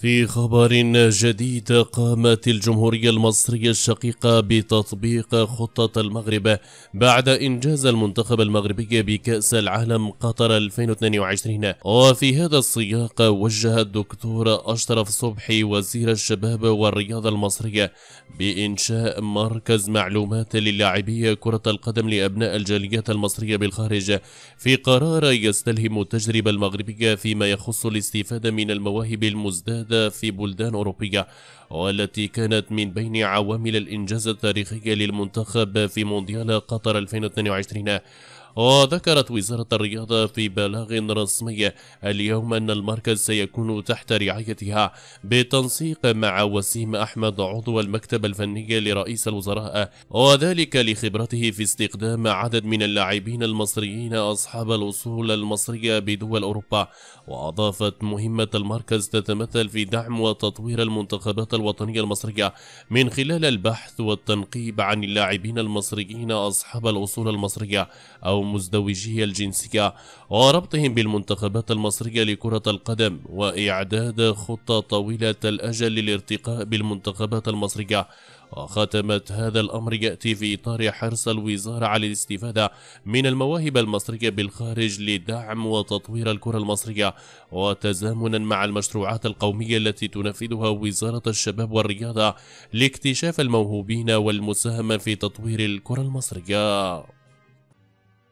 في خبر جديد قامت الجمهورية المصرية الشقيقة بتطبيق خطة المغرب بعد إنجاز المنتخب المغربي بكأس العالم قطر 2022 وفي هذا السياق وجه الدكتور أشرف صبحي وزير الشباب والرياضة المصرية بإنشاء مركز معلومات للاعبي كرة القدم لأبناء الجاليات المصرية بالخارج في قرار يستلهم التجربة المغربية فيما يخص الاستفادة من المواهب المزدادة هذا في بلدان أوروبية والتي كانت من بين عوامل الإنجاز التاريخي للمنتخب في مونديال قطر 2022 وذكرت وزارة الرياضة في بلاغ رسمي اليوم أن المركز سيكون تحت رعايتها بالتنسيق مع وسيم أحمد عضو المكتب الفني لرئيس الوزراء وذلك لخبرته في استقدام عدد من اللاعبين المصريين أصحاب الأصول المصرية بدول أوروبا وأضافت مهمة المركز تتمثل في دعم وتطوير المنتخبات الوطنية المصرية من خلال البحث والتنقيب عن اللاعبين المصريين أصحاب الأصول المصرية أو مزدوجي الجنسية وربطهم بالمنتخبات المصرية لكرة القدم وإعداد خطة طويلة الأجل للارتقاء بالمنتخبات المصرية وختمة هذا الأمر يأتي في إطار حرص الوزارة على الاستفادة من المواهب المصرية بالخارج لدعم وتطوير الكرة المصرية وتزامنا مع المشروعات القومية التي تنفذها وزارة الشباب والرياضة لاكتشاف الموهوبين والمساهمة في تطوير الكرة المصرية